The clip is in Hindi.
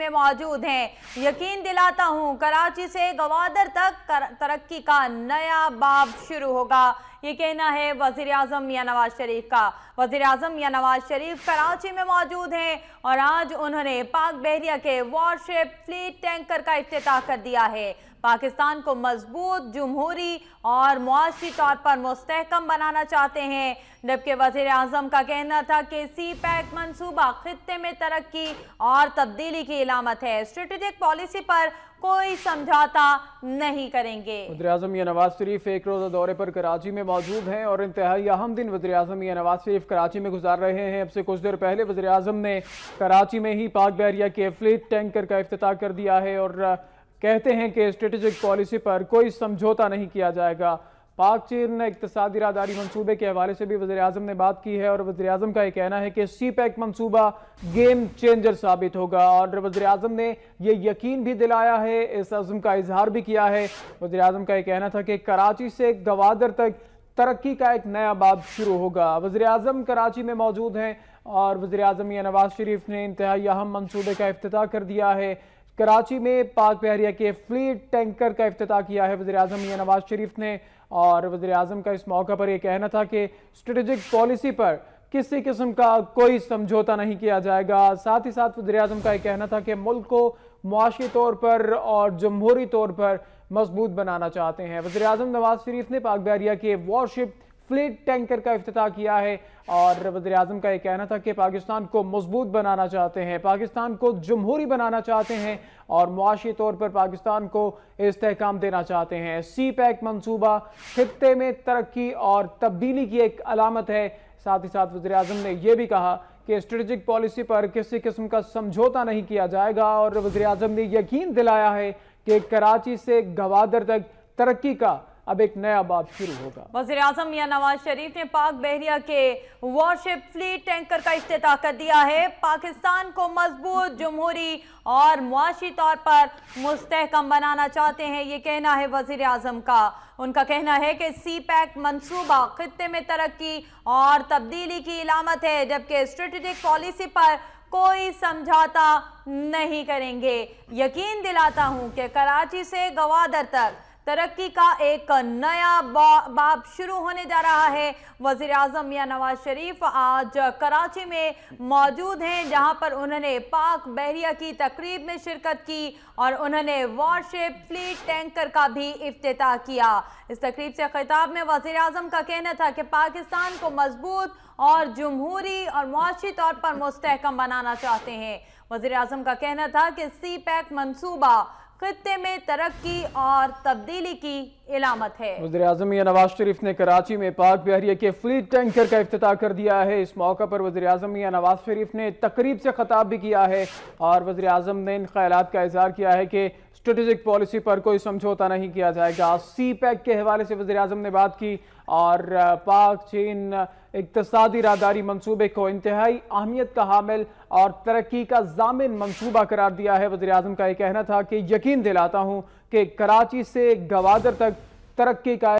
में मौजूद हैं यकीन दिलाता हूं कराची से गवादर तक तरक्की का नया बाब शुरू होगा ये कहना है वजीर अजम या नवाज शरीफ का वजीर अजम या नवाज शरीफ कराची में मौजूद हैं और आज उन्होंने पाक बहरिया के वॉरशिप फ्लीट टैंकर का अफ्ताह कर दिया है पाकिस्तान को मजबूत जमहूरी और मुआशी तौर पर मुस्तकम बनाना चाहते हैं जबकि वजीर अजम का कहना था कि सी पैक मनसूबा खत्े में तरक्की और तब्दीली की इलामत है स्ट्रेटेजिक पॉलिसी पर कोई समझौता नहीं करेंगे वजी अजम या नवाज शरीफ एक रोज़ा दौरे पर कराची में मौजूद हैं और इंतहाई अहम दिन वजी अजम या नवाज शरीफ कराची में गुजार रहे हैं अब से कुछ देर पहले वजी अजम ने कराची में ही पाक बैरिया के फ्लीट टैंकर का अफ्ताह कर दिया है और कहते हैं कि स्ट्रेटेजिक पॉलिसी पर कोई समझौता नहीं किया जाएगा पाक चीन ने इकतदी रादारी मनसूबे के हवाले से भी वजे अजम ने बात की है और वजे अजम का यह कहना है कि सी पैक मनसूबा गेम चेंजर साबित होगा और वजी अजम ने यह यकीन भी दिलाया है इस अजम का इजहार भी किया है वजे अजम का यह कहना था कि कराची से गवादर तक तरक्की का एक नया बाब शुरू होगा वजे अजम कराची में मौजूद हैं और वजी अजम नवाज शरीफ ने इंतहाई अहम मनसूबे का अफ्ताह कर दिया है कराची में पाक बहरिया के फ्लीट टैंकर का अफ्ताह किया है वजी अजम मियाँ नवाज शरीफ ने और वजी अजम का इस मौका पर यह कहना था कि स्ट्रेटजिक पॉलिसी पर किसी किस्म का कोई समझौता नहीं किया जाएगा साथ ही साथ वजी अजम का यह कहना था कि मुल्क को मुआशी तौर पर और जमहूरी तौर पर मजबूत बनाना चाहते हैं वजी अजम नवाज शरीफ ने पाक बहरिया के वॉरशिप फ्लीट टैंकर का अफ्त किया है और वजी अजम का यह कहना था कि पाकिस्तान को मजबूत बनाना चाहते हैं पाकिस्तान को जमहूरी बनाना चाहते हैं और मुआशी तौर पर पाकिस्तान को इस्तेकाम देना चाहते हैं सी पैक मनसूबा खत्े में तरक्की और तब्दीली की एक अलामत है साथ ही साथ वजी अजम ने यह भी कहा कि स्ट्रेटिक पॉलिसी पर किसी किस्म का समझौता नहीं किया जाएगा और वजी अजम ने यकीन दिलाया है कि कराची से गवादर तक तरक्की का अब एक नया बाब शुरू होगा वजीर अजम मिया नवाज शरीफ ने पाक बहरिया के वॉरशिप फ्लीट टैंकर का अफ्ताह कर दिया है पाकिस्तान को मजबूत जमहूरी और मुआशी तौर पर मुस्तकम बनाना चाहते हैं ये कहना है वजीर अजम का उनका कहना है कि सी पैक मनसूबा खत्े में तरक्की और तब्दीली की इलामत है जबकि स्ट्रेटजिक पॉलिसी पर कोई समझौता नहीं करेंगे यकीन दिलाता हूं कि कराची से गवादर तक तरक्की का एक नया बाब शुरू होने जा रहा है वजीर अजम या नवाज शरीफ आज कराची में मौजूद हैं जहां पर उन्होंने पाक बहरिया की तकरीब में शिरकत की और उन्होंने वॉरशिप फ्लीट टैंकर का भी अफ्ताह किया इस तकरीब से खिताब में वजीर अजम का कहना था कि पाकिस्तान को मजबूत और जमहूरी और मुआशी तौर पर मुस्तकम बनाना चाहते हैं वजीर अजम का कहना था कि सी पैक मनसूबा खत्े में तरक्की और तब्दीली की इलामत है वजर अजम नवाज शरीफ ने कराची में पाक बहरिया के फ्लीट टैंकर का अफ्ताह कर दिया है इस मौका पर वजी अजम नवाज शरीफ ने तकरीब से खताब भी किया है और वजी अजम ने इन ख्याल का इजहार किया है कि स्ट्रेटेजिक पॉलिसी पर कोई समझौता नहीं किया जाएगा सी पैक के हवाले से वजी अजम ने बात की और पाक चीन इकतदी रादारी मनसूबे को इंतहाई अहमियत का हामिल और तरक्की का जामिन मनसूबा करार दिया है वजी अजम का यह कहना था कि यकीन दिलाता हूँ कि कराची से गवादर तक तरक्की का